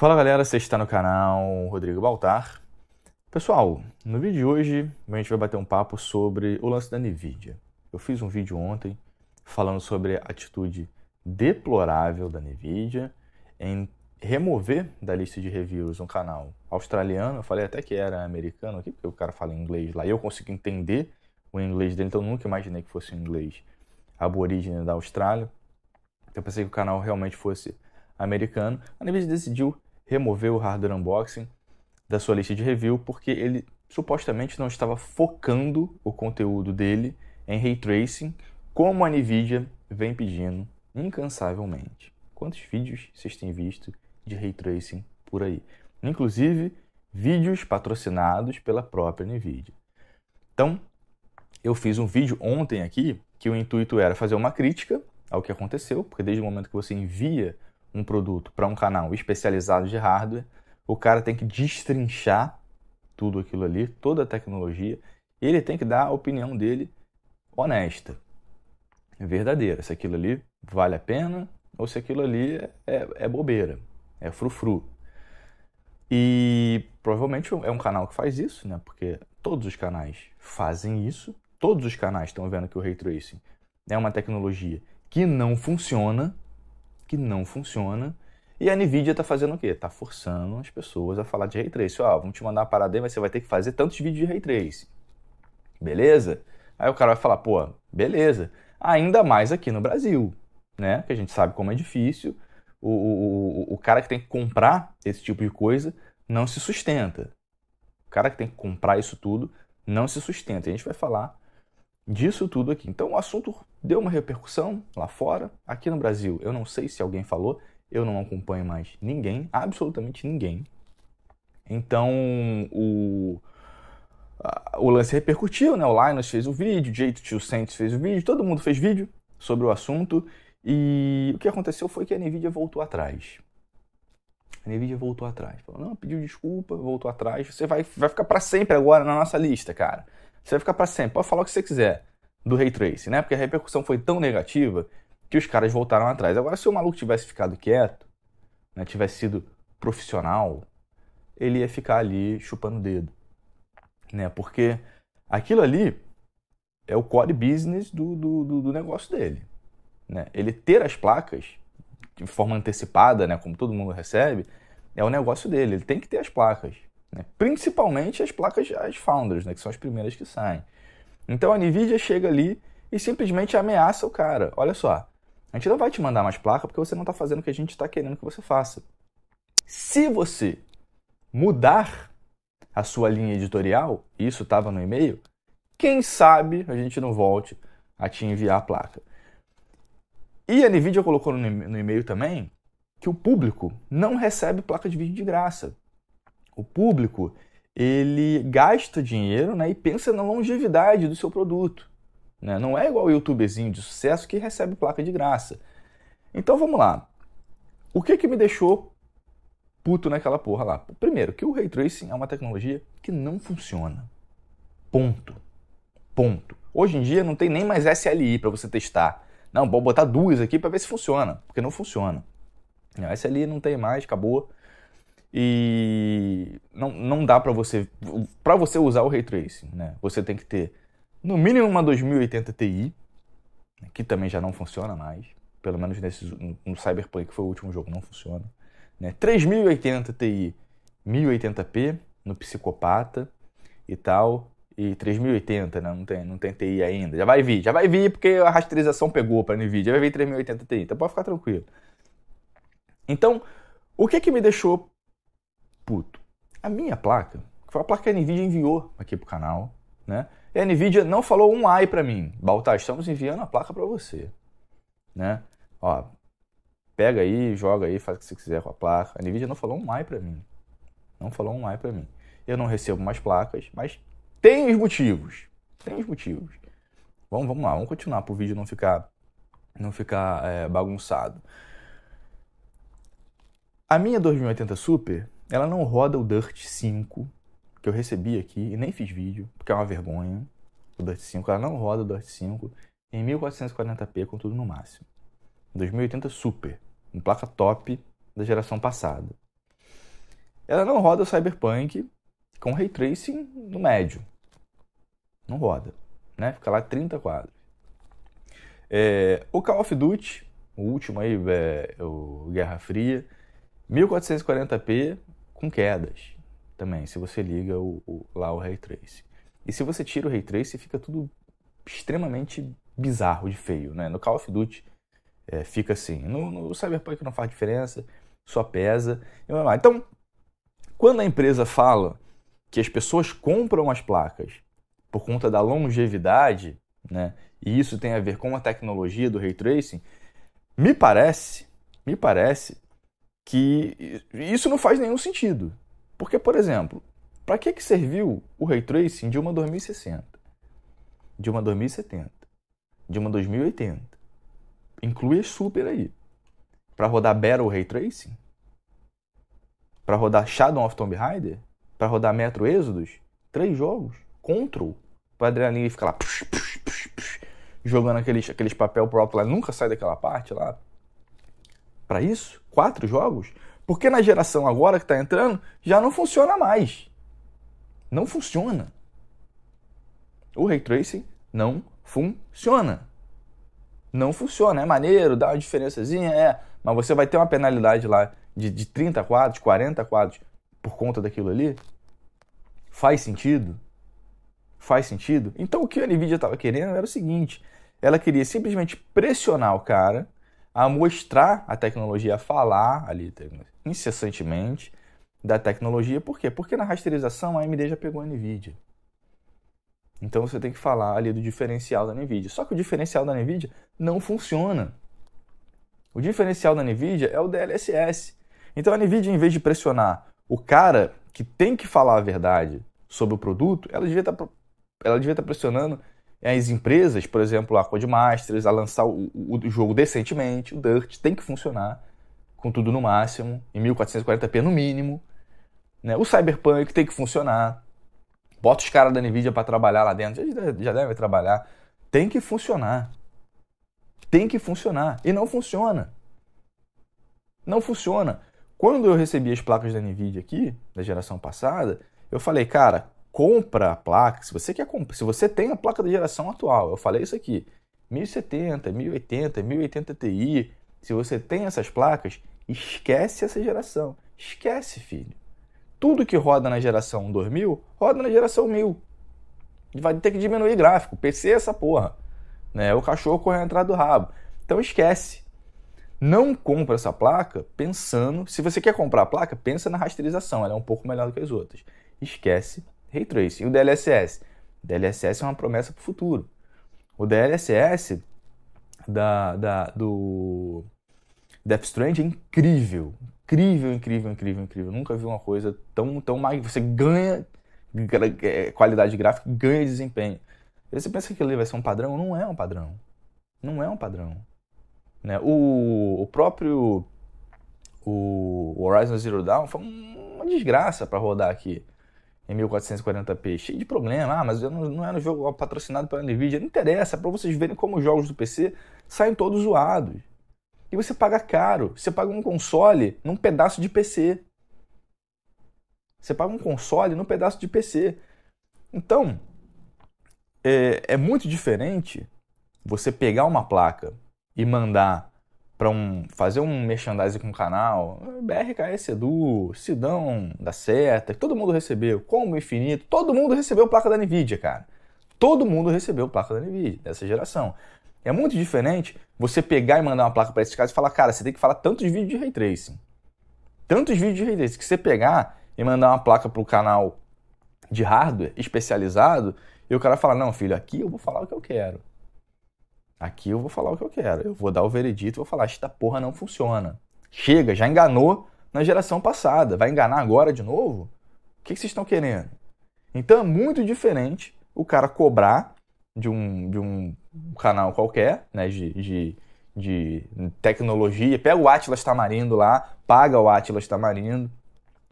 Fala galera, você está no canal Rodrigo Baltar. Pessoal, no vídeo de hoje a gente vai bater um papo sobre o lance da Nvidia. Eu fiz um vídeo ontem falando sobre a atitude deplorável da Nvidia em remover da lista de reviews um canal australiano. Eu falei até que era americano aqui, porque o cara fala inglês lá e eu consigo entender o inglês dele, então eu nunca imaginei que fosse um inglês aborígene da Austrália. Então eu pensei que o canal realmente fosse americano. A Nvidia decidiu removeu o hardware unboxing da sua lista de review porque ele supostamente não estava focando o conteúdo dele em ray tracing, como a Nvidia vem pedindo incansavelmente. Quantos vídeos vocês têm visto de ray tracing por aí? Inclusive, vídeos patrocinados pela própria Nvidia. Então, eu fiz um vídeo ontem aqui que o intuito era fazer uma crítica ao que aconteceu, porque desde o momento que você envia um produto para um canal especializado de hardware, o cara tem que destrinchar tudo aquilo ali, toda a tecnologia, e ele tem que dar a opinião dele honesta, é verdadeira, se aquilo ali vale a pena ou se aquilo ali é, é, é bobeira, é frufru. E provavelmente é um canal que faz isso, né? Porque todos os canais fazem isso, todos os canais estão vendo que o Ray Tracing é uma tecnologia que não funciona, que não funciona. E a NVIDIA está fazendo o quê? Está forçando as pessoas a falar de Ray Tracing. Ah, vamos te mandar uma parada aí, mas você vai ter que fazer tantos vídeos de Ray Tracing. Beleza? Aí o cara vai falar, pô, beleza. Ainda mais aqui no Brasil, né? Que a gente sabe como é difícil. O, o, o cara que tem que comprar esse tipo de coisa não se sustenta. O cara que tem que comprar isso tudo não se sustenta. E a gente vai falar disso tudo aqui. Então, o assunto deu uma repercussão lá fora. Aqui no Brasil, eu não sei se alguém falou, eu não acompanho mais ninguém, absolutamente ninguém. Então, o, o lance repercutiu, né? O Linus fez o vídeo, o Jade Tio Saints fez o vídeo, todo mundo fez vídeo sobre o assunto. E o que aconteceu foi que a Nvidia voltou atrás. A Nvidia voltou atrás. Falou, não, pediu desculpa, voltou atrás. Você vai, vai ficar para sempre agora na nossa lista, cara. Você vai ficar para sempre. Pode falar o que você quiser do Ray Trace, né? Porque a repercussão foi tão negativa que os caras voltaram atrás. Agora, se o maluco tivesse ficado quieto, né, tivesse sido profissional, ele ia ficar ali chupando o dedo, né? Porque aquilo ali é o core business do, do, do, do negócio dele, né? Ele ter as placas de forma antecipada, né, como todo mundo recebe, é o negócio dele. Ele tem que ter as placas, né? principalmente as placas as founders, né, que são as primeiras que saem. Então a Nvidia chega ali e simplesmente ameaça o cara. Olha só, a gente não vai te mandar mais placa porque você não está fazendo o que a gente está querendo que você faça. Se você mudar a sua linha editorial, isso estava no e-mail, quem sabe a gente não volte a te enviar a placa. E a Nvidia colocou no e-mail também que o público não recebe placa de vídeo de graça. O público ele gasta dinheiro né, e pensa na longevidade do seu produto. Né? Não é igual o youtuberzinho de sucesso que recebe placa de graça. Então vamos lá. O que, que me deixou puto naquela porra lá? Primeiro, que o ray tracing é uma tecnologia que não funciona. Ponto. Ponto. Hoje em dia não tem nem mais SLI para você testar. Não, vou botar duas aqui para ver se funciona, porque não funciona. A SLI não tem mais, acabou. E não, não dá para você para você usar o ray tracing, né? Você tem que ter no mínimo uma 2080 Ti, né? que também já não funciona mais, pelo menos nesse no Cyberpunk que foi o último jogo não funciona, né? 3080 Ti, 1080p no Psicopata e tal, e 3080, né? Não tem, não tem TI ainda. Já vai vir, já vai vir porque a rasterização pegou para Nvidia, já vai vir 3080 Ti, então pode ficar tranquilo. Então, o que que me deixou puto. A minha placa, que foi a placa que a NVIDIA enviou aqui pro canal, né? E a NVIDIA não falou um ai para mim. Baltar, estamos enviando a placa para você, né? Ó, pega aí, joga aí, faz o que você quiser com a placa. A NVIDIA não falou um ai para mim. Não falou um ai para mim. Eu não recebo mais placas, mas tem os motivos. Tem os motivos. Vamos, vamos lá, vamos continuar pro vídeo não ficar, não ficar é, bagunçado. A minha 2080 Super ela não roda o Dirt 5, que eu recebi aqui e nem fiz vídeo, porque é uma vergonha. O Dirt 5, ela não roda o Dirt 5 em 1440p com tudo no máximo. 2080 Super, uma placa top da geração passada. Ela não roda o Cyberpunk com ray tracing no médio. Não roda, né? Fica lá 30 quadros. É, o Call of Duty, o último aí, é, o Guerra Fria, 1440p com quedas também, se você liga o, o, lá o Ray Trace. E se você tira o Ray Trace, fica tudo extremamente bizarro de feio, né? No Call of Duty é, fica assim. No, no Cyberpunk não faz diferença, só pesa. É então, quando a empresa fala que as pessoas compram as placas por conta da longevidade, né? E isso tem a ver com a tecnologia do ray tracing. Me parece, me parece que isso não faz nenhum sentido. Porque, por exemplo, para que, que serviu o Ray Tracing de uma 2060, de uma 2070, de uma 2080? Inclui as super aí. Para rodar Battle Ray Tracing? Para rodar Shadow of Tomb Raider? Para rodar Metro Exodus? Três jogos? Control? Para adrenalina ficar lá psh, psh, psh, jogando aqueles, aqueles papel pro alto lá, nunca sai daquela parte lá, para isso? Quatro jogos? Porque na geração agora que está entrando, já não funciona mais. Não funciona. O ray tracing não funciona. Não funciona. É maneiro, dá uma diferençazinha, é. Mas você vai ter uma penalidade lá de, de 30 quadros, 40 quadros por conta daquilo ali? Faz sentido? Faz sentido? Então o que a Nvidia estava querendo era o seguinte: ela queria simplesmente pressionar o cara a mostrar a tecnologia, a falar ali incessantemente da tecnologia. Por quê? Porque na rasterização a AMD já pegou a NVIDIA. Então você tem que falar ali do diferencial da NVIDIA. Só que o diferencial da NVIDIA não funciona. O diferencial da NVIDIA é o DLSS. Então a NVIDIA, em vez de pressionar o cara que tem que falar a verdade sobre o produto, ela devia estar tá ela tá pressionando é, as empresas, por exemplo, a Codemasters, a lançar o, o, o, jogo decentemente, o Dirt, tem que funcionar com tudo no máximo, em 1440p no mínimo. Né? O Cyberpunk tem que funcionar. Bota os caras da Nvidia para trabalhar lá dentro, eles já devem trabalhar. Tem que funcionar. Tem que funcionar. E não funciona. Não funciona. Quando eu recebi as placas da Nvidia aqui, da geração passada, eu falei, cara, compra a placa, se você quer comprar, se você tem a placa da geração atual, eu falei isso aqui, 1070, 1080, 1080 Ti, se você tem essas placas, esquece essa geração. Esquece, filho. Tudo que roda na geração 2000, roda na geração 1000. Vai ter que diminuir gráfico. PC é essa porra. Né? É o cachorro correndo atrás do rabo. Então esquece. Não compra essa placa pensando. Se você quer comprar a placa, pensa na rasterização. Ela é um pouco melhor do que as outras. Esquece Ray Tracing. E o DLSS? O DLSS é uma promessa para o futuro. O DLSS da, da, do Death Strand é incrível. Incrível, incrível, incrível, incrível. Nunca vi uma coisa tão, tão mais. Você ganha é, qualidade gráfica, ganha desempenho. E você pensa que aquilo vai ser um padrão? Não é um padrão. Não é um padrão. Né? O, o próprio o Horizon Zero Dawn foi uma desgraça para rodar aqui em 1440p, cheio de problema. Ah, mas eu não, não era é um jogo patrocinado pela Nvidia. Não interessa, é para vocês verem como os jogos do PC saem todos zoados. E você paga caro. Você paga um console num pedaço de PC. Você paga um console num pedaço de PC. Então, é, é muito diferente você pegar uma placa e mandar para um, fazer um merchandising com o canal, BRKS Edu, Sidão da Seta, todo mundo recebeu, Combo Infinito, todo mundo recebeu placa da NVIDIA, cara. Todo mundo recebeu placa da NVIDIA, dessa geração. É muito diferente você pegar e mandar uma placa para esses caras e falar, cara, você tem que falar tantos vídeos de Ray Tracing. Tantos vídeos de Ray Tracing, que você pegar e mandar uma placa para o canal de hardware especializado, e o cara fala, não, filho, aqui eu vou falar o que eu quero. Aqui eu vou falar o que eu quero. Eu vou dar o veredito, e vou falar, esta porra não funciona. Chega, já enganou na geração passada. Vai enganar agora de novo? O que, vocês estão querendo? Então é muito diferente o cara cobrar de um, de um canal qualquer, né? De, de, de tecnologia. Pega o Atlas Tamarindo lá, paga o Atlas Tamarindo,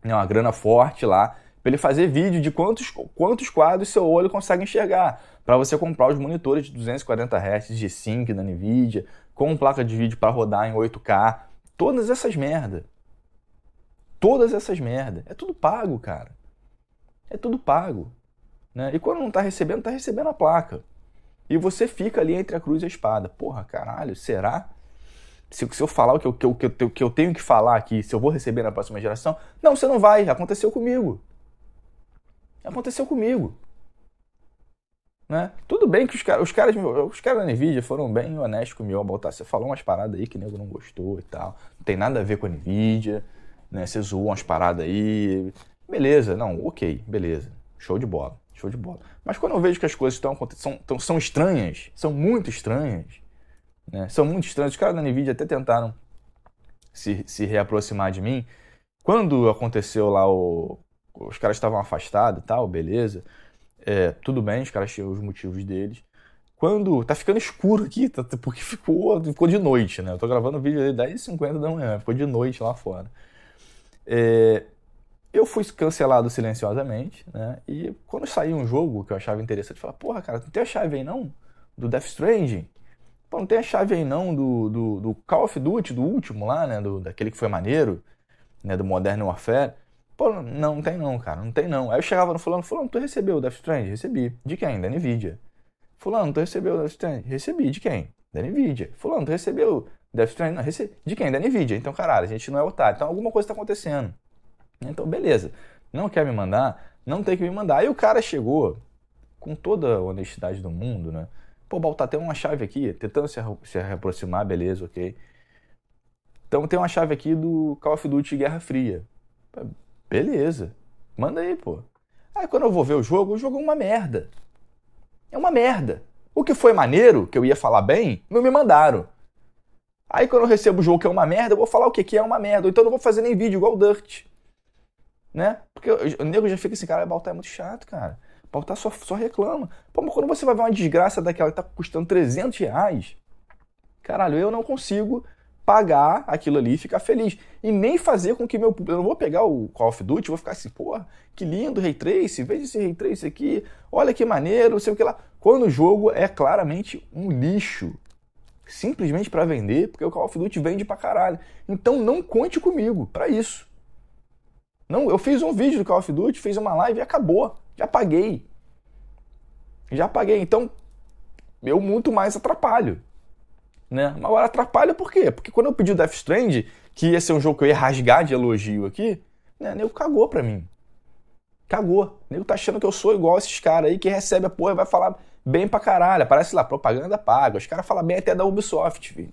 né, uma grana forte lá, para ele fazer vídeo de quantos, quantos quadros seu olho consegue enxergar, para você comprar os monitores de 240 Hz de sync da Nvidia, com placa de vídeo para rodar em 8K, todas essas merda. Todas essas merda. É tudo pago, cara. É tudo pago. Né? E quando não está recebendo, está recebendo a placa. E você fica ali entre a cruz e a espada. Porra, caralho, será? Se, se eu falar o que eu, que, eu, que eu tenho que falar aqui, se eu vou receber na próxima geração? Não, você não vai. Aconteceu comigo. Aconteceu comigo. Né? Tudo bem que os, os caras os caras da Nvidia foram bem honestos comigo ao botar. Você falou umas paradas aí que o nego não gostou e tal. Não tem nada a ver com a Nvidia. Né? Você zoou umas paradas aí. Beleza, não, ok, beleza. Show de bola, show de bola. Mas quando eu vejo que as coisas estão acontecendo, são, são estranhas, são muito estranhas, né? São muito estranhas. Os caras da Nvidia até tentaram se, se reaproximar de mim. Quando aconteceu lá o, os caras estavam afastados e tal, beleza. É, tudo bem, os caras tinham os motivos deles. Quando tá ficando escuro aqui, tá, tá porque ficou, ficou de noite, né? Eu tô gravando o vídeo às 10h50 da manhã, ficou de noite lá fora. É, eu fui cancelado silenciosamente, né? E quando saiu um jogo que eu achava interessante, eu falei, porra, cara, não tem a chave aí não? Do Death Stranding? Pô, não tem a chave aí não do, do, do Call of Duty, do último lá, né? Do, daquele que foi maneiro, né? Do Modern Warfare. Pô, não, não tem não, cara, não tem não. Aí eu chegava no fulano, fulano, tu recebeu o Death Strand? Recebi. De quem? Da NVIDIA. Fulano, tu recebeu o Death Strand? Recebi. De quem? Da NVIDIA. Fulano, tu recebeu o Death Strand? Não, recebi. De quem? Da NVIDIA. Então, caralho, a gente não é otário. Então, alguma coisa está acontecendo. Então, beleza. Não quer me mandar? Não tem que me mandar. Aí o cara chegou, com toda a honestidade do mundo, né? Pô, Baltar, tem uma chave aqui, tentando se, se aproximar, beleza, ok. Então tem uma chave aqui do Call of Duty Guerra Fria. Beleza, manda aí, pô. Aí quando eu vou ver o jogo, o jogo é uma merda. É uma merda. O que foi maneiro, que eu ia falar bem, não me mandaram. Aí quando eu recebo o jogo que é uma merda, eu vou falar o que é uma merda. Ou então eu não vou fazer nem vídeo igual o Dirt. Né? Porque o nego já fica assim, cara, Baltar é muito chato, cara. Baltar só, só reclama. Pô, mas quando você vai ver uma desgraça daquela que tá custando 300 reais, caralho, eu não consigo pagar aquilo ali e ficar feliz. E nem fazer com que meu público. Eu não vou pegar o Call of Duty, vou ficar assim, porra, que lindo Ray Trace, veja esse Ray Trace aqui, olha que maneiro, sei o que lá. Quando o jogo é claramente um lixo. Simplesmente para vender, porque o Call of Duty vende pra caralho. Então não conte comigo para isso. Não, eu fiz um vídeo do Call of Duty, fiz uma live e acabou. Já paguei. Já paguei. Então, eu muito mais atrapalho né? Mas agora atrapalha por quê? Porque quando eu pedi o Death Strand, que ia ser um jogo que eu ia rasgar de elogio aqui, né? Nego cagou pra mim. Cagou. Nego tá achando que eu sou igual esses caras aí que recebe a porra e vai falar bem pra caralho. Parece lá, propaganda paga. Os caras falam bem até da Ubisoft, filho.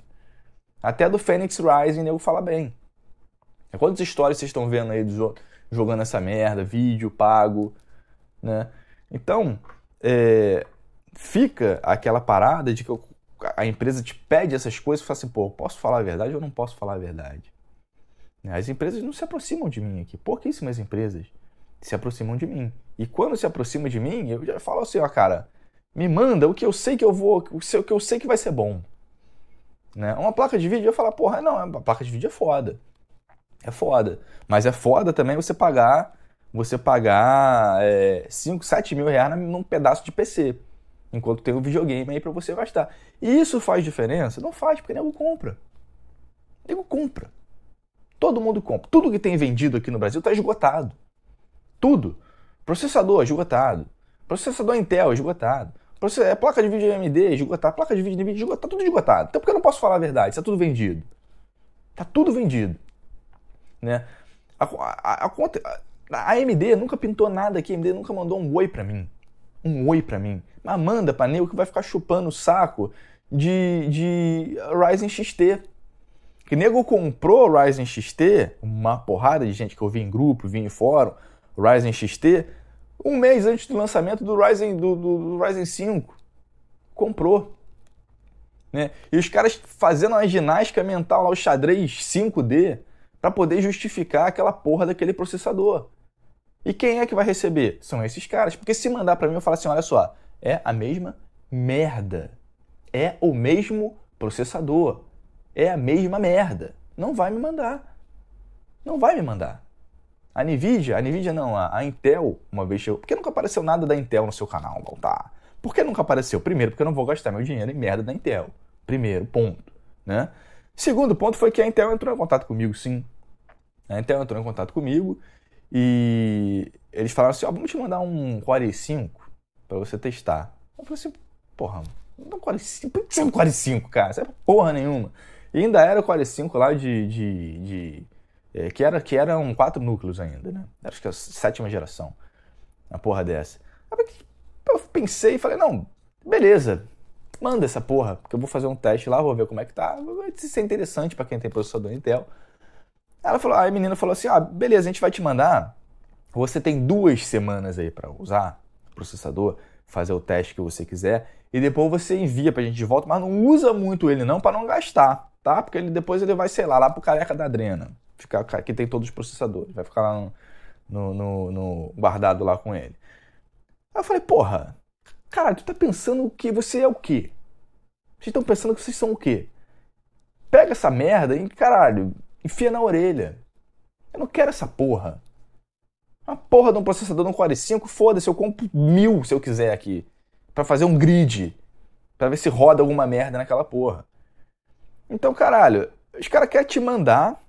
Até do Phoenix Rising, nego fala bem. É quantas histórias vocês estão vendo aí jogando essa merda, vídeo pago, né? Então, é, fica aquela parada de que eu a empresa te pede essas coisas e fala assim, pô, eu posso falar a verdade ou não posso falar a verdade? Né, as empresas não se aproximam de mim aqui. Pouquíssimas empresas se aproximam de mim. E quando se aproximam de mim, eu já falo assim, ó, cara, me manda o que eu sei que eu vou, o que eu sei que vai ser bom. Né? Uma placa de vídeo, eu falo, porra, não, a placa de vídeo é foda. É foda. Mas é foda também você pagar você pagar 5, é, 7 mil reais num pedaço de PC enquanto tem um videogame aí para você gastar. E isso faz diferença? Não faz, porque nego compra. Nego compra. Todo mundo compra. Tudo que tem vendido aqui no Brasil está esgotado. Tudo. Processador esgotado. Processador Intel esgotado. Process... É, placa de vídeo AMD esgotada. Placa de vídeo NVIDIA esgotada. Tá tudo esgotado. Então por que eu não posso falar a verdade? Está tudo vendido. Está tudo vendido. Né? A, a, a, a, AMD nunca pintou nada aqui. A AMD nunca mandou um oi para mim um oi para mim. Mas manda pra nego que vai ficar chupando o saco de, de Ryzen XT. Que nego comprou o Ryzen XT, uma porrada de gente que eu vi em grupo, vi em fórum, Ryzen XT, um mês antes do lançamento do Ryzen, do, do, do Ryzen 5. Comprou. Né? E os caras fazendo uma ginástica mental lá, o xadrez 5D, para poder justificar aquela porra daquele processador. E quem é que vai receber? São esses caras. Porque se mandar para mim, eu falo assim: olha só, é a mesma merda. É o mesmo processador. É a mesma merda. Não vai me mandar. Não vai me mandar. A Nvidia, a Nvidia não, a, a Intel, uma vez eu. Por que nunca apareceu nada da Intel no seu canal, Baltar? Por que nunca apareceu? Primeiro, porque eu não vou gastar meu dinheiro em merda da Intel. Primeiro ponto, né? Segundo ponto foi que a Intel entrou em contato comigo, sim. A Intel entrou em contato comigo e eles falaram assim: ó, oh, vamos te mandar um Core 5 pra você testar. Eu falei assim: porra, não um Core 5, por que é um Core 5, cara? Isso é porra nenhuma. E ainda era o Core 5 lá de. de, de é, que, era, que eram quatro núcleos ainda, né? Acho que é a sétima geração. Uma porra dessa. Eu pensei e falei: não, beleza, manda essa porra, porque eu vou fazer um teste lá, vou ver como é que tá. Vai ser interessante para quem tem processador Intel. Ela falou, aí a menina falou assim: "Ah, beleza, a gente vai te mandar. Você tem duas semanas aí para usar o processador, fazer o teste que você quiser e depois você envia pra gente de volta, mas não usa muito ele não para não gastar, tá? Porque ele depois ele vai, sei lá, lá pro careca da Adrena, ficar que tem todos os processadores, vai ficar lá no, no, no, no guardado lá com ele. Aí eu falei: "Porra, cara, tu tá pensando que você é o quê? Vocês estão pensando que vocês são o quê? Pega essa merda e, caralho, enfia na orelha. Eu não quero essa porra. a porra de um processador de um Core 5, foda-se, eu compro mil se eu quiser aqui. para fazer um grid. para ver se roda alguma merda naquela porra. Então, caralho, os caras querem te mandar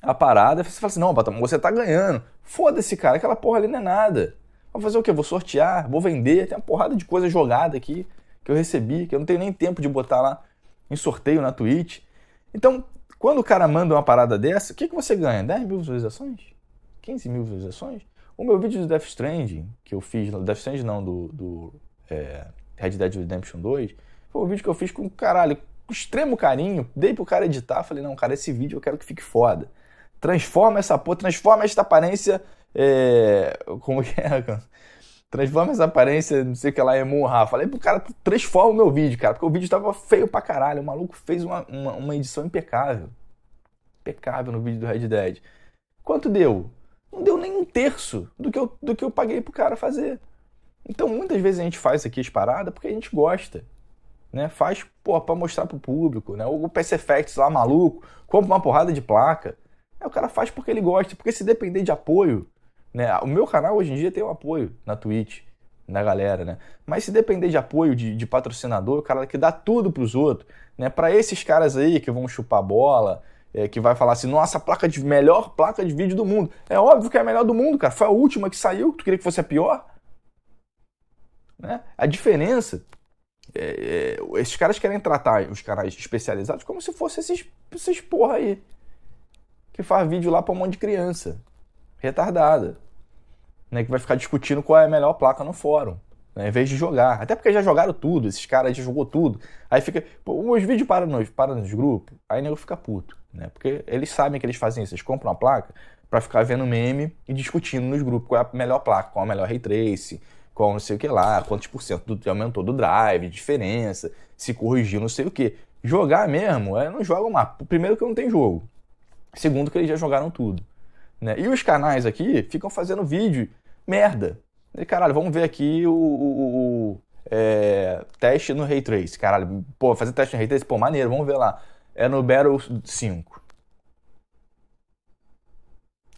a parada. Você fala assim, não, Batman, você tá ganhando. Foda-se, cara, aquela porra ali não é nada. Vou fazer o quê? Vou sortear, vou vender. Tem uma porrada de coisa jogada aqui que eu recebi, que eu não tenho nem tempo de botar lá em sorteio na Twitch. Então, quando o cara manda uma parada dessa, o que, que você ganha? 10 mil visualizações? 15 mil visualizações? O meu vídeo do Death Stranding, que eu fiz, Death Stranding não, do, do é, Red Dead Redemption 2, foi um vídeo que eu fiz com caralho, com extremo carinho, dei pro cara editar, falei, não, cara, esse vídeo eu quero que fique foda. Transforma essa porra, transforma esta aparência é, como que é, transforma essa aparência, não sei o que lá, emo Rafa. Falei pro cara, transforma o meu vídeo, cara, porque o vídeo tava feio pra caralho. O maluco fez uma, uma, uma edição impecável. Impecável no vídeo do Red Dead. Quanto deu? Não deu nem um terço do que eu, do que eu paguei pro cara fazer. Então muitas vezes a gente faz aqui as paradas porque a gente gosta. Né? Faz pô, pra mostrar pro público. Né? O PS Effects lá maluco, compra uma porrada de placa. É o cara faz porque ele gosta, porque se depender de apoio, né? O meu canal hoje em dia tem um apoio na Twitch, na galera, né? Mas se depender de apoio de, de patrocinador, o cara que dá tudo para os outros, né? Para esses caras aí que vão chupar bola, é, que vai falar assim, nossa, placa de melhor placa de vídeo do mundo. É óbvio que é a melhor do mundo, cara. Foi a última que saiu, tu queria que fosse a pior? Né? A diferença, é, é, esses caras querem tratar os canais especializados como se fossem esses, esses porra aí, que faz vídeo lá para um monte de criança retardada, né, que vai ficar discutindo qual é a melhor placa no fórum, né, em vez de jogar. Até porque já jogaram tudo, esses caras já jogou tudo. Aí fica, pô, os vídeos param nos, nos grupos, aí nego fica puto, né, porque eles sabem que eles fazem isso, eles compram uma placa para ficar vendo meme e discutindo nos grupos qual é a melhor placa, qual é a melhor ray trace, qual não sei o que lá, quantos por cento aumentou do drive, diferença, se corrigiu não sei o que. Jogar mesmo, é, não joga o mapa. Primeiro que não tem jogo. Segundo que eles já jogaram tudo. Né? E os canais aqui ficam fazendo vídeo merda. E caralho, vamos ver aqui o, o, o é, teste no Ray Trace. Caralho, pô, fazer teste no Ray Trace, pô, maneiro, vamos ver lá. É no Battle 5.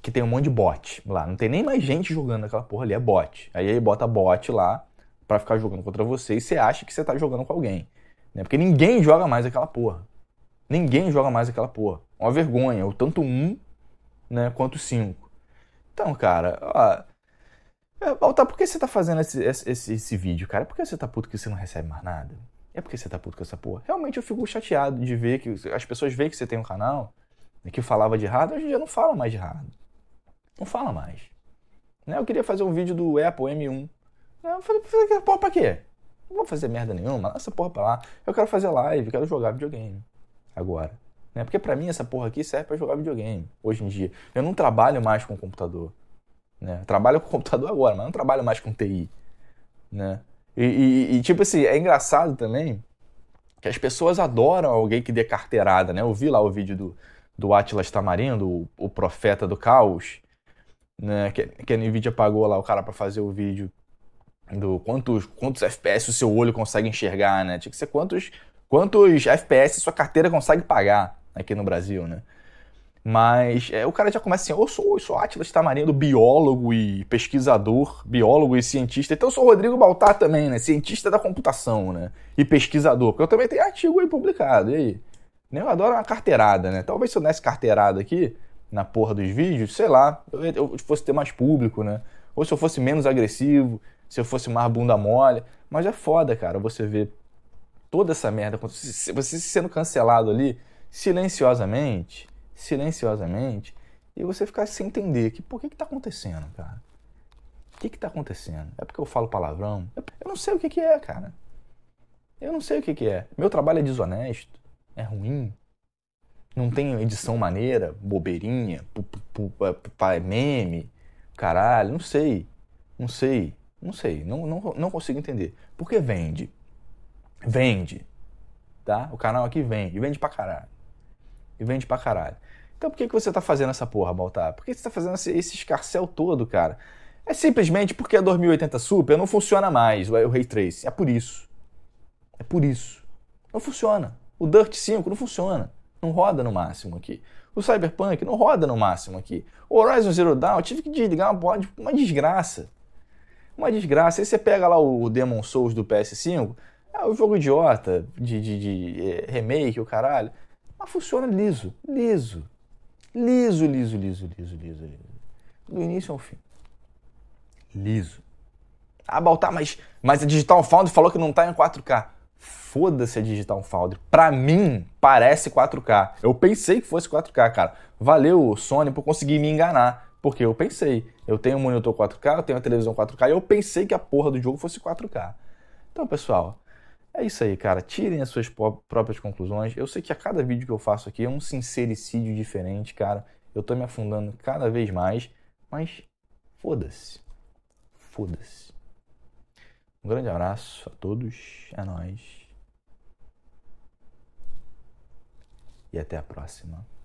Que tem um monte de bot lá. Não tem nem mais gente jogando aquela porra ali, é bot. Aí aí bota bot lá para ficar jogando contra você e você acha que você tá jogando com alguém. Né? Porque ninguém joga mais aquela porra. Ninguém joga mais aquela porra. Uma vergonha. o tanto um né, quanto 5. Então, cara, ó, é, Baltar, por que você tá fazendo esse, esse, esse vídeo, cara? Por que você tá puto que você não recebe mais nada? É porque você tá puto com essa porra? Realmente eu fico chateado de ver que as pessoas veem que você tem um canal que falava de errado, hoje em dia não fala mais de errado. Não fala mais. Né? Eu queria fazer um vídeo do Apple M1. Né, eu falei, porra pra quê? Não vou fazer merda nenhuma, essa porra pra lá. Eu quero fazer live, quero jogar videogame. Agora. Né? Porque para mim essa porra aqui serve para jogar videogame, hoje em dia. Eu não trabalho mais com computador. Né? Trabalho com computador agora, mas não trabalho mais com TI. Né? E, e, e, tipo assim, é engraçado também que as pessoas adoram alguém que dê carteirada, né? Eu vi lá o vídeo do, do Atlas Tamarindo, o, o profeta do caos, né? Que, que a NVIDIA pagou lá o cara para fazer o vídeo do quantos, quantos FPS o seu olho consegue enxergar, né? Tinha que ser quantos, quantos FPS sua carteira consegue pagar aqui no Brasil, né? Mas é, o cara já começa assim: eu sou, eu sou Atlas Tamarindo, biólogo e pesquisador, biólogo e cientista. Então eu sou Rodrigo Baltar também, né? Cientista da computação, né? E pesquisador, porque eu também tenho artigo aí publicado. E aí? Eu adoro uma carteirada, né? Talvez se eu desse carteirada aqui, na porra dos vídeos, sei lá, eu, eu fosse ter mais público, né? Ou se eu fosse menos agressivo, se eu fosse mais bunda mole. Mas é foda, cara, você ver toda essa merda. Você sendo cancelado ali silenciosamente, silenciosamente, e você ficar sem entender que por que está acontecendo, cara? O que está acontecendo? É porque eu falo palavrão? Eu não sei o que, que é, cara. Eu não sei o que, que é. Meu trabalho é desonesto, é ruim, não tem edição maneira, bobeirinha, pu, meme, caralho, não sei, não sei, não sei, não, não, não consigo entender. Porque vende, vende, tá? O canal aqui vende, vende pra caralho. E vende pra caralho. Então por que, que você tá fazendo essa porra, Baltar? Por que você tá fazendo esse, esse escarcel todo, cara? É simplesmente porque a 2080 Super não funciona mais o Ray Tracing. É por isso. É por isso. Não funciona. O Dirt 5 não funciona. Não roda no máximo aqui. O Cyberpunk não roda no máximo aqui. O Horizon Zero Dawn, eu tive que desligar uma, uma desgraça. Uma desgraça. Aí você pega lá o Demon Souls do PS5, é um jogo idiota de, de, de é, remake, o caralho. Mas funciona liso, liso. Liso, liso, liso, liso, liso, liso. Do início ao fim. Liso. Ah, Baltar, mas, mas a Digital Foundry falou que não está em 4K. Foda-se a Digital Foundry. Pra mim, parece 4K. Eu pensei que fosse 4K, cara. Valeu, Sony, por conseguir me enganar. Porque eu pensei. Eu tenho um monitor 4K, eu tenho uma televisão 4K e eu pensei que a porra do jogo fosse 4K. Então, pessoal, é isso aí, cara. Tirem as suas próprias conclusões. Eu sei que a cada vídeo que eu faço aqui é um sincericídio diferente, cara. Eu tô me afundando cada vez mais, mas foda-se. Foda-se. Um grande abraço a todos, é nós. E até a próxima.